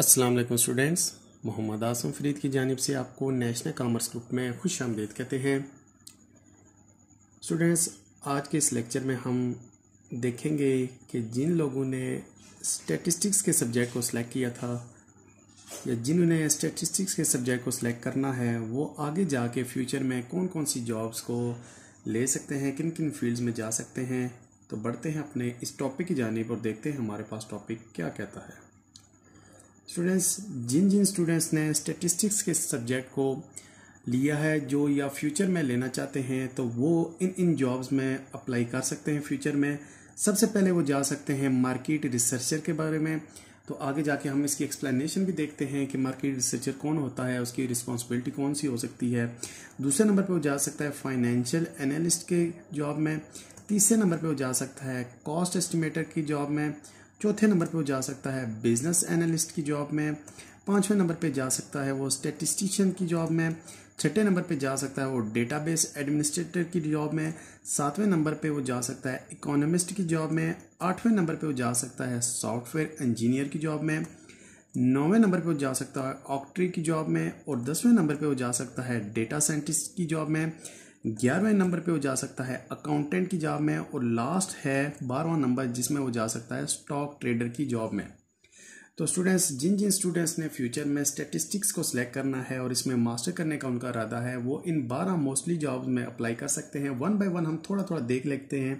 अस्सलाम वालेकुम स्टूडेंट्स मोहम्मद आसम फरीद की जानब से आपको नेशनल कामर्स ग्रुप में खुश आमदेद कहते हैं स्टूडेंट्स आज के इस लेक्चर में हम देखेंगे कि जिन लोगों ने स्टैटिस्टिक्स के सब्जेक्ट को सिलेक्ट किया था या जिन्होंने स्टैटिस्टिक्स के सब्जेक्ट को सिलेक्ट करना है वो आगे जाके फ्यूचर में कौन कौन सी जॉब्स को ले सकते हैं किन किन फील्ड्स में जा सकते हैं तो बढ़ते हैं अपने इस टॉपिक की जानब और देखते हैं हमारे पास टॉपिक क्या कहता है स्टूडेंट्स जिन जिन स्टूडेंट्स ने स्टेटिस्टिक्स के सब्जेक्ट को लिया है जो या फ्यूचर में लेना चाहते हैं तो वो इन इन जॉब्स में अप्लाई कर सकते हैं फ्यूचर में सबसे पहले वो जा सकते हैं मार्केट रिसर्चर के बारे में तो आगे जाके हम इसकी एक्सप्लेनेशन भी देखते हैं कि मार्केट रिसर्चर कौन होता है उसकी रिस्पॉन्सिबिलिटी कौन सी हो सकती है दूसरे नंबर पे वो जा सकता है फाइनेंशियल एनालिस्ट के जॉब में तीसरे नंबर पे वो जा सकता है कॉस्ट एस्टिमेटर की जॉब में चौथे नंबर पर वो जा सकता है बिजनेस एनालिस्ट की जॉब में पाँचवें नंबर पर जा सकता है वो स्टेटिस्टिशियन की जॉब में छठे नंबर पे जा सकता है वो डेटाबेस एडमिनिस्ट्रेटर की जॉब में सातवें नंबर पे वो जा सकता है इकोनॉमिस्ट की जॉब में आठवें नंबर पे वो जा सकता है सॉफ्टवेयर इंजीनियर की जॉब में नौवें नंबर पे वो जा सकता है ऑक्ट्री की जॉब में और दसवें नंबर पे वो जा सकता है डेटा साइंटिस्ट की जॉब में ग्यारहवें नंबर पे वो जा सकता है अकाउंटेंट की जॉब में और लास्ट है बारहवा नंबर जिसमें वो जा सकता है स्टॉक ट्रेडर की जॉब में तो स्टूडेंट्स जिन जिन स्टूडेंट्स ने फ्यूचर में स्टेटिस्टिक्स को सिलेक्ट करना है और इसमें मास्टर करने का उनका इरादा है वो इन बारह मोस्टली जॉब में अप्लाई कर सकते हैं वन बाय वन हम थोड़ा थोड़ा देख लेते हैं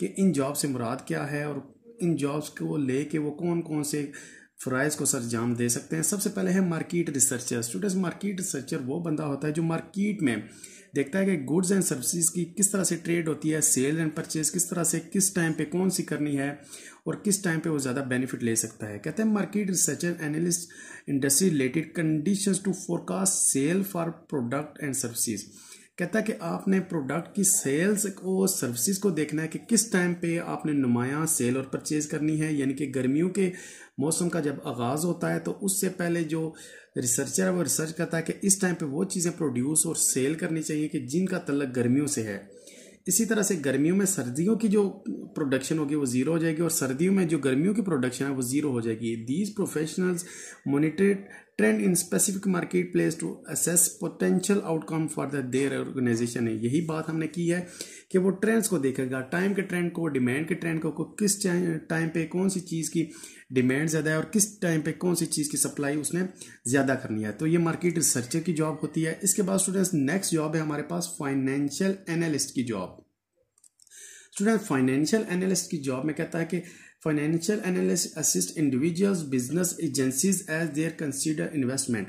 कि इन जॉब से मुराद क्या है और इन जॉब्स को ले के वो कौन कौन से फ्राइज़ को सरजाम दे सकते हैं सबसे पहले है market researcher students market researcher वो बंदा होता है जो मार्केट में देखता है कि गुड्स एंड सर्विसेज की किस तरह से ट्रेड होती है सेल एंड परचेज किस तरह से किस टाइम पे कौन सी करनी है और किस टाइम पे वो ज़्यादा बेनिफिट ले सकता है कहते हैं market and analyst industry related conditions to forecast sale for product and services कहता है कि आपने प्रोडक्ट की सेल्स और सर्विसेज को देखना है कि किस टाइम पे आपने नुमाया सेल और परचेज़ करनी है यानी कि गर्मियों के मौसम का जब आगाज़ होता है तो उससे पहले जो रिसर्चर है वो रिसर्च करता है कि इस टाइम पे वो चीज़ें प्रोड्यूस और सेल करनी चाहिए कि जिनका तलक गर्मियों से है इसी तरह से गर्मियों में सर्दियों की जो प्रोडक्शन होगी वो ज़ीरो हो जाएगी और सर्दियों में जो गर्मियों की प्रोडक्शन है वो ज़ीरो हो जाएगी these professionals monitored trend in specific market place to assess potential outcome for the their organization है यही बात हमने की है कि वो ट्रेंड्स को देखेगा टाइम के ट्रेंड को डिमांड के ट्रेंड को, को किस टाइम पे कौन सी चीज़ की डिमांड ज़्यादा है और किस टाइम पे कौन सी चीज़ की सप्लाई उसने ज़्यादा करनी है तो ये मार्केट रिसर्चर की जॉब होती है इसके बाद स्टूडेंट्स नेक्स्ट जॉब है हमारे पास फाइनेंशियल एनालिस्ट की जॉब स्टूडेंट फाइनेंशियल एनालिस्ट की जॉब में कहता है कि Financial analysts assist individuals, business agencies as they consider investment.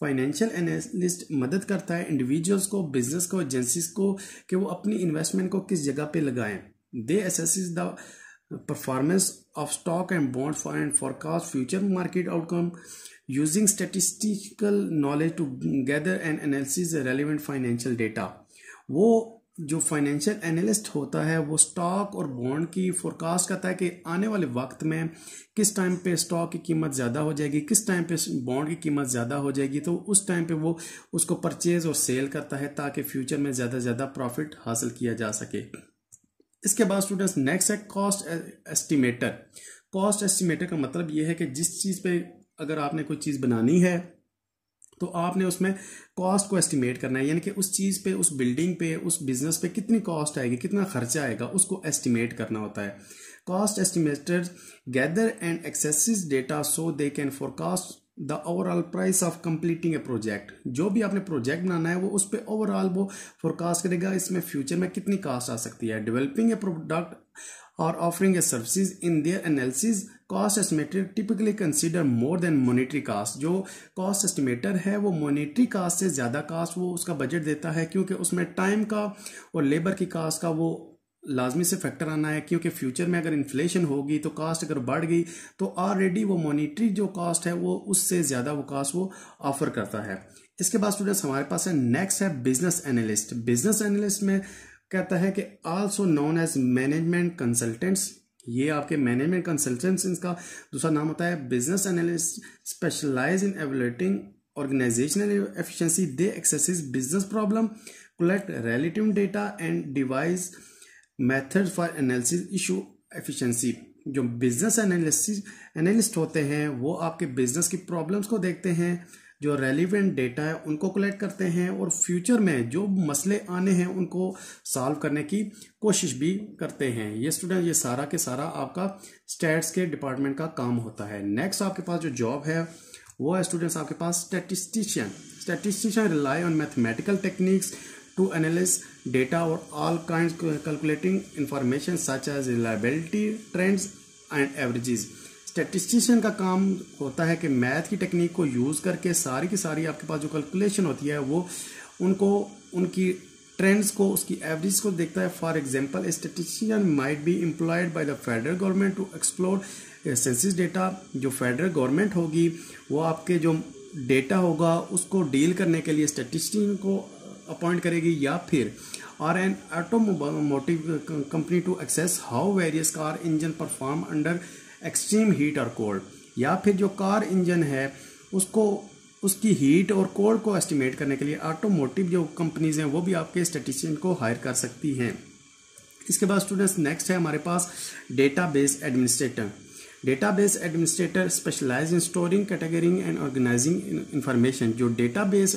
Financial analyst मदद करता है इंडिविजुअल्स को बिजनेस को एजेंसीज को कि वो अपनी इन्वेस्टमेंट को किस जगह पे लगाएं they assesses the performance of stock and bond for and forecast future market outcome using statistical knowledge to gather and analysis relevant financial data वो जो फाइनेंशियल एनालिस्ट होता है वो स्टॉक और बॉन्ड की फोरकास्ट करता है कि आने वाले वक्त में किस टाइम पे स्टॉक की कीमत ज़्यादा हो जाएगी किस टाइम पे बॉन्ड की कीमत ज़्यादा हो जाएगी तो उस टाइम पे वो उसको परचेज और सेल करता है ताकि फ्यूचर में ज़्यादा से ज़्यादा प्रॉफिट हासिल किया जा सके इसके बाद स्टूडेंट्स नेक्स्ट है कॉस्ट एस्टिमेटर कॉस्ट एस्टिमेटर का मतलब ये है कि जिस चीज़ पर अगर आपने कोई चीज़ बनानी है तो आपने उसमें कॉस्ट को एस्टिमेट करना है यानी कि उस चीज़ पे उस बिल्डिंग पे उस बिजनेस पे कितनी कॉस्ट आएगी कितना खर्चा आएगा उसको एस्टिमेट करना होता है cost estimators gather and accesses data so they can forecast the overall price of completing a project जो भी आपने प्रोजेक्ट बनाना है वो उस पर ओवरऑल वो फोरकास्ट करेगा इसमें फ्यूचर में कितनी कास्ट आ सकती है डेवलपिंग ए प्रोडक्ट और offering a service in their analysis cost estimator typically consider more than monetary cost जो कॉस्ट एस्टिमेटर है वो मोनिट्री कास्ट से ज़्यादा कास्ट वो उसका बजट देता है क्योंकि उसमें टाइम का और लेबर की कास्ट का वो लाजमी से फैक्टर आना है क्योंकि फ्यूचर में अगर इन्फ्लेशन होगी तो कास्ट अगर बढ़ गई तो ऑलरेडी वो मॉनिटरी जो कास्ट है वो उससे ज़्यादा वो कास्ट वो ऑफर करता है इसके बाद स्टूडेंट्स हमारे पास है नेक्स्ट है बिजनेस एनालिस्ट बिजनेस एनालिस्ट में कहता है कि also known as management consultants ये आपके मैनेजमेंट कंसल्टेंट्स इनका दूसरा नाम होता है business analyst specialize in evaluating organizational efficiency they assess business problem collect relative data and devise method for analysis issue efficiency जो बिजनेस एनालिसिस एनालिस्ट होते हैं वो आपके बिजनेस की प्रॉब्लम्स को देखते हैं जो रेलिवेंट डेटा है उनको कलेक्ट करते हैं और फ्यूचर में जो मसले आने हैं उनको सॉल्व करने की कोशिश भी करते हैं ये स्टूडेंट ये सारा के सारा आपका स्टेट्स के डिपार्टमेंट का काम होता है नेक्स्ट आपके पास जो जॉब है वो है स्टूडेंट्स आपके पास statistician statistician rely on mathematical techniques to analyze data or all kinds calculating information such as reliability trends and averages statistician का काम होता है कि मैथ की टेक्निक को यूज़ करके सारी की सारी आपके पास जो कैलकुलेशन होती है वो उनको उनकी ट्रेंड्स को उसकी एवरेज को देखता है for example statistician might be employed by the federal government to explore census data जो फेडरल गवर्नमेंट होगी वो आपके जो डेटा होगा उसको डील करने के लिए स्टेटिस्टिशियन को अपॉइंट करेगी या फिर or an automotive company to assess how various car engine perform under extreme heat और कोल्ड या फिर जो कार इंजन है उसको उसकी हीट और कोल्ड को एस्टिमेट करने के लिए ऑटोमोटिव जो कंपनीज हैं वो भी आपके स्टेटिशियन को हायर कर सकती हैं इसके बाद स्टूडेंट्स नेक्स्ट है हमारे पास database administrator database administrator specialize in storing categorizing and organizing information जो डेटाबेस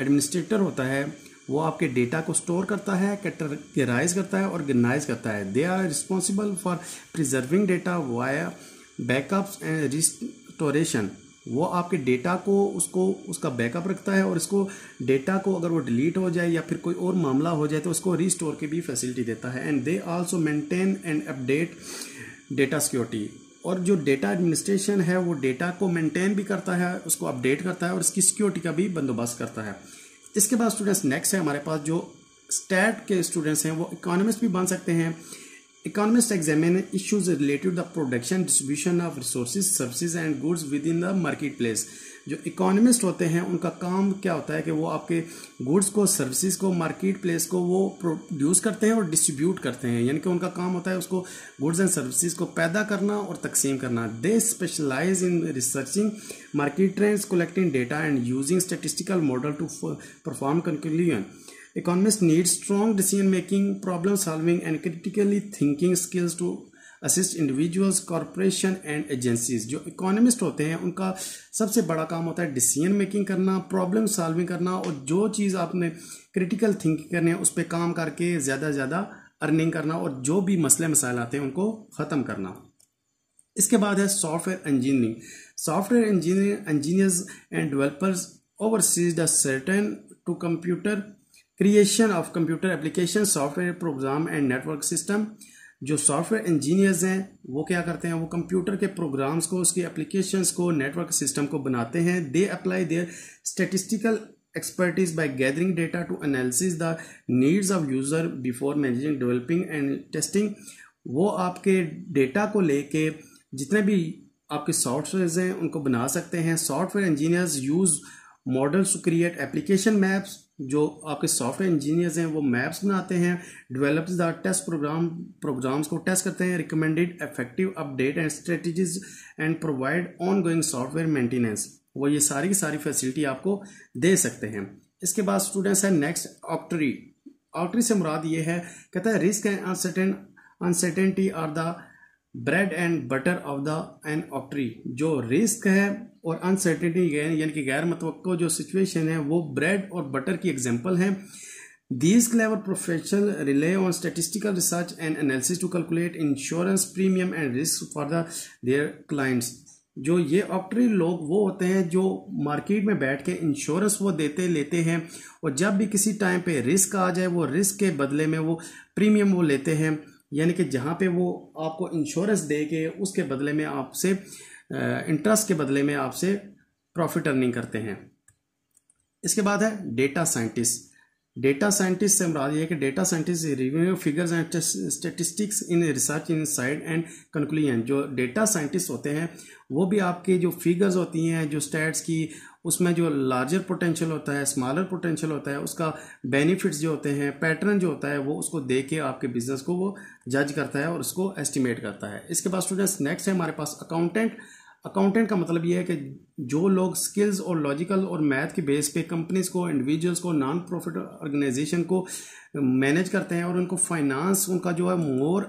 एडमिनिस्ट्रेटर होता है वो आपके डेटा को स्टोर करता है कैटेगराइज करता है ऑर्गेनाइज करता है they are responsible for preserving data via backup and restoration वो आपके डेटा को उसको उसका बैकअप रखता है और इसको डेटा को अगर वो डिलीट हो जाए या फिर कोई और मामला हो जाए तो उसको रिस्टोर की भी फैसिलिटी देता है and they also maintain and update data security और जो डेटा एडमिनिस्ट्रेशन है वो डेटा को मेंटेन भी करता है उसको अपडेट करता है और इसकी सिक्योरिटी का भी बंदोबस्त करता है इसके बाद स्टूडेंट्स नेक्स्ट है हमारे पास जो स्टैट के स्टूडेंट्स हैं वो इकोनॉमिस्ट भी बन सकते हैं Economists examine issues related to the production distribution of resource service and goods within the market place जो इकोनॉमिस्ट होते हैं उनका काम क्या होता है कि वो आपके गुड्स को सर्विसेज को मार्केट प्लेस को वो प्रोड्यूस करते हैं और डिस्ट्रीब्यूट करते हैं यानी कि उनका काम होता है उसको गुड्स एंड सर्विसेज को पैदा करना और तकसीम करना they specialize in researching market trends collecting data and using statistical model to perform conclusion Economists need strong decision making problem solving and critically thinking skills to assist individuals corporation and agencies जो economist होते हैं उनका सबसे बड़ा काम होता है decision making करना प्रॉब्लम सॉल्विंग करना और जो चीज़ आपने क्रिटिकल थिंकिंग करनी है उस पर काम करके ज़्यादा से ज़्यादा अर्निंग करना और जो भी मसले मसाइल आते हैं उनको ख़त्म करना इसके बाद है software engineering software engineer engineers and developers oversees the certain to computer creation of computer application software program and network system जो सॉफ्टवेयर इंजीनियर्स हैं वो क्या करते हैं वो कंप्यूटर के प्रोग्राम्स को उसकी एप्लीकेशन को नेटवर्क सिस्टम को बनाते हैं they apply their statistical expertise by gathering data to analysis the needs of user before managing developing and testing वो आपके डेटा को लेके जितने भी आपके सॉफ्टवेयर हैं उनको बना सकते हैं software engineers use models to create application maps जो आपके सॉफ्टवेयर इंजीनियर्स हैं वो मैप्स बनाते हैं develops the test program programs को टेस्ट करते हैं recommended effective update and strategies and provide ongoing software maintenance वो ये सारी की सारी फैसिलिटी आपको दे सकते हैं इसके बाद स्टूडेंट्स हैं नेक्स्ट ऑक्ट्री ऑक्ट्री से मुराद ये है कहता है risk and uncertain uncertainty are the bread and butter of the an actuary जो रिस्क है और अनसर्टेनिटी यानी कि गैर मतवक़ जो सिचुएशन है वो ब्रेड और बटर की एग्जाम्पल है these clever professional rely on statistical research and analysis to calculate insurance premium and risk for the their clients जो ये ऑक्ट्री लोग वो होते हैं जो मार्केट में बैठ के इंश्योरेंस वो देते लेते हैं और जब भी किसी टाइम पे रिस्क आ जाए वो रिस्क के बदले में वो प्रीमियम वो लेते हैं यानी कि जहाँ पे वो आपको इंश्योरेंस दे के उसके बदले में आपसे इंटरेस्ट के बदले में आपसे प्रॉफिट अर्निंग करते हैं इसके बाद है डेटा साइंटिस्ट डेटा साइंटिस्ट से मुराद ये कि data scientist review figures and statistics in research inside and conclusion जो डेटा साइंटिस्ट होते हैं वो भी आपके जो फिगर्स होती हैं जो स्टैट्स की उसमें जो लार्जर पोटेंशियल होता है स्मॉलर पोटेंशियल होता है उसका बेनिफिट्स जो होते हैं पैटर्न जो होता है वो उसको देख के आपके बिजनेस को वो जज करता है और उसको एस्टिमेट करता है इसके बाद स्टूडेंट्स नेक्स्ट है हमारे पास अकाउंटेंट अकाउंटेंट का मतलब ये है कि जो लोग स्किल्स और लॉजिकल और मैथ के बेस पे कंपनीज को इंडिविजुअल्स को नॉन प्रॉफिट ऑर्गेनाइजेशन को मैनेज करते हैं और उनको फाइनेंस उनका जो है मोर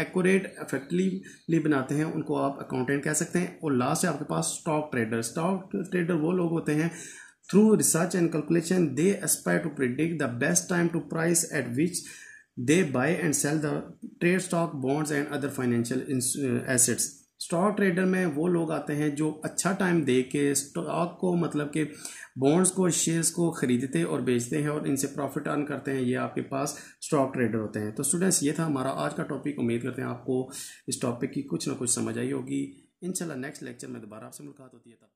एक्यूरेट इफेक्टिवली बनाते हैं उनको आप अकाउंटेंट कह सकते हैं और लास्ट है आपके पास स्टॉक ट्रेडर स्टॉक ट्रेडर वो लोग होते हैं through research and calculation they aspire to predict the best time to price at which they buy and sell the trade stock bonds and other financial assets stock trader में वो लोग आते हैं जो अच्छा टाइम दे के स्टॉक को मतलब के बॉन्ड्स को शेयर्स को ख़रीदते और बेचते हैं और इनसे प्रॉफिट अर्न करते हैं ये आपके पास स्टॉक ट्रेडर होते हैं तो स्टूडेंट्स ये था हमारा आज का टॉपिक उम्मीद करते हैं आपको इस टॉपिक की कुछ ना कुछ समझ आई होगी इंशाल्लाह नेक्स्ट लेक्चर में दोबारा आपसे मुलाकात होती है तब